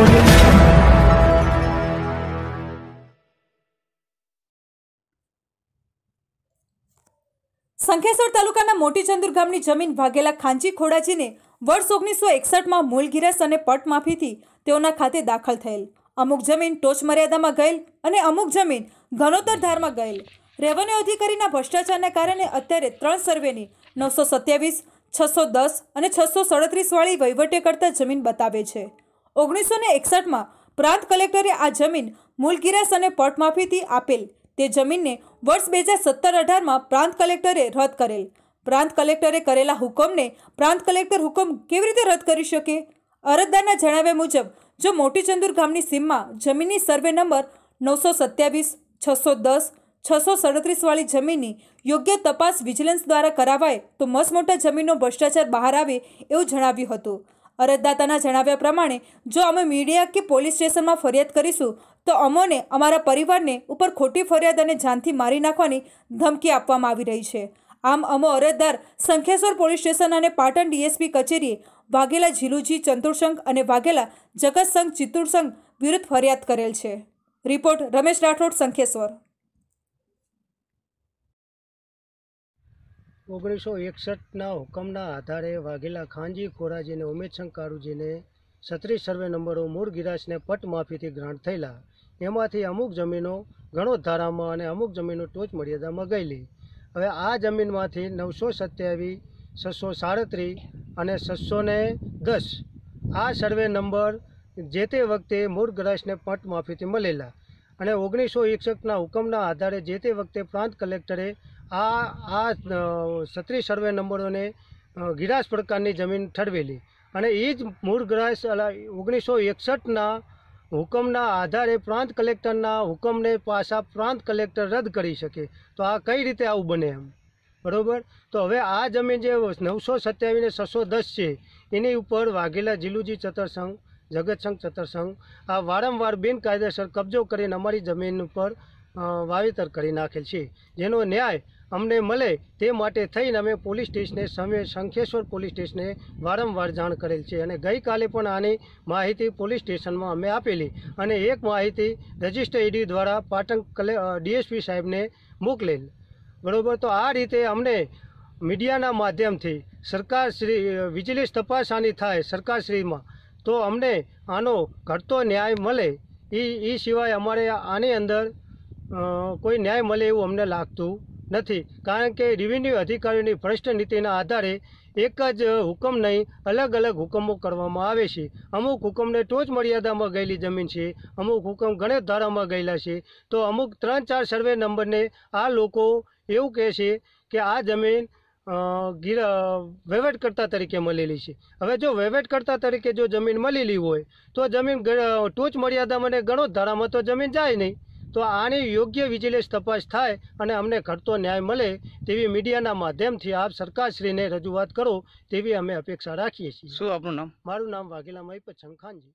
સંખેશ્વર તાલુકાના મોટી ચંદુર ગામની જમીન ભાગેલા ખાંચી ખોડાજીને વર્ષ ઓગણીસો એકસઠમાં મૂળ અને પટ માફીથી તેઓના ખાતે દાખલ થયેલ અમુક જમીન ટોચ મર્યાદામાં ગયેલ અને અમુક જમીન ઘનોતર ધારમાં ગયેલ રેવન્યુ અધિકારીના ભ્રષ્ટાચારના કારણે અત્યારે ત્રણ સર્વેની નવસો સત્યાવીસ છસો દસ અને છસો સડત્રીસવાળી વહીવટે કરતા જમીન બતાવે છે ઓગણીસો ને એકસઠમાં પ્રાંત કલેક્ટરે આ જમીન મૂલગીરાસ અને પટમાફીથી આપેલ તે જમીનને વર્ષ બે હજાર સત્તર અઢારમાં પ્રાંત કલેક્ટરે રદ કરેલ પ્રાંત કલેક્ટરે કરેલા હુકમને પ્રાંત કલેક્ટર હુકમ કેવી રીતે રદ કરી શકે અરજદારના જણાવ્યા મુજબ જો મોટી ચંદુર ગામની સીમમાં જમીનની સર્વે નંબર નવસો સત્યાવીસ છસો દસ છસો સડત્રીસવાળી જમીનની યોગ્ય તપાસ વિજિલન્સ દ્વારા કરાવાય તો મસમોટા જમીનનો ભ્રષ્ટાચાર બહાર આવે એવું જણાવ્યું હતું અરજદાતાના જણાવ્યા પ્રમાણે જો અમે મીડિયા કે પોલીસ સ્ટેશનમાં ફરિયાદ કરીશું તો અમોને અમારા પરિવારને ઉપર ખોટી ફરિયાદ અને જાનથી મારી નાખવાની ધમકી આપવામાં આવી રહી છે આમ અમો અરજદાર સંખેશ્વર પોલીસ સ્ટેશન અને પાટણ ડીએસપી કચેરીએ વાઘેલા ઝીલુજી ચંતુરસંઘ અને વાઘેલા જગતસંઘ ચિત્તુરસંઘ વિરુદ્ધ ફરિયાદ કરેલ છે રિપોર્ટ રમેશ રાઠોડ સંખેશ્વર ઓગણીસો એકસઠના હુકમના આધારે વાઘેલા ખાનજી ખોરાજીને ઉમેદસિંહ કારુજીને છત્રીસ સર્વે નંબરો મૂળ ગિરાજને પટ માફીથી ગ્રાન્ટ થયેલા એમાંથી અમુક જમીનો ઘણો ધારામાં અને અમુક જમીનો ટોચ મર્યાદામાં ગયેલી હવે આ જમીનમાંથી નવસો સત્યાવીસ છસો સાડત્રીસ અને છસો ને દસ આ સર્વે નંબર જે તે વખતે મૂળ ગ્રાસને પટ માફીથી મળેલા અને ઓગણીસો એકસઠના હુકમના આધારે જે તે વખતે પ્રાંત કલેક્ટરે આ આ સત્રી સર્વે નંબરોને ગિરાસ પ્રકારની જમીન ઠરવેલી અને એ જ મૂળ ગ્રાસ ઓગણીસો એકસઠના હુકમના આધારે પ્રાંત કલેક્ટરના હુકમને પાછા પ્રાંત કલેક્ટર રદ કરી શકે તો આ કઈ રીતે આવું બને એમ બરાબર તો હવે આ જમીન જે નવસો સત્યાવીસ ને છસો દસ છે એની ઉપર વાઘેલા જીલુજી ચતરસંઘ જગતસંઘ ચતરસંઘ આ વારંવાર બિનકાયદેસર કબજો કરીને અમારી જમીન ઉપર વાવેતર કરી નાખેલ છે જેનો ન્યાય અમને મળે તે માટે થઈને અમે પોલીસ સ્ટેશને સમય શંખેશ્વર પોલીસ સ્ટેશને વારંવાર જાણ કરેલ છે અને ગઈકાલે પણ આની માહિતી પોલીસ સ્ટેશનમાં અમે આપેલી અને એક માહિતી રજિસ્ટર ઈડી દ્વારા પાટણ કલે ડીએસપી સાહેબને મોકલેલ બરાબર તો આ રીતે અમને મીડિયાના માધ્યમથી સરકાર શ્રી વિજિલન્સ તપાસાની થાય સરકારશ્રીમાં તો અમને આનો ઘટતો ન્યાય મળે એ એ સિવાય અમારે આની અંદર કોઈ ન્યાય મળે એવું અમને લાગતું નથી કારણ કે રેવન્યુ અધિકારીઓની ભ્રષ્ટ નીતિના આધારે એક જ હુકમ નહીં અલગ અલગ હુકમો કરવામાં આવે છે અમુક હુકમને ટોચ મર્યાદામાં ગયેલી જમીન છે અમુક હુકમ ગણેશ ધારામાં ગયેલા છે તો અમુક ત્રણ ચાર સર્વે નંબરને આ લોકો એવું કહે છે કે આ જમીન ગીર વહીવટકર્તા તરીકે મળેલી છે હવે જો વહીવટકર્તા તરીકે જો જમીન મળેલી હોય તો જમીન ટોચ મર્યાદામાં ગણો ધારામાં તો જમીન જાય નહીં તો આની યોગ્ય વિજિલન્સ તપાસ થાય અને અમને ઘટતો ન્યાય મળે તેવી મીડિયાના માધ્યમથી આપ સરકારશ્રીને રજૂઆત કરો તેવી અમે અપેક્ષા રાખીએ છીએ શું આપનું નામ મારું નામ વાઘેલા મહિપત શંખાનજી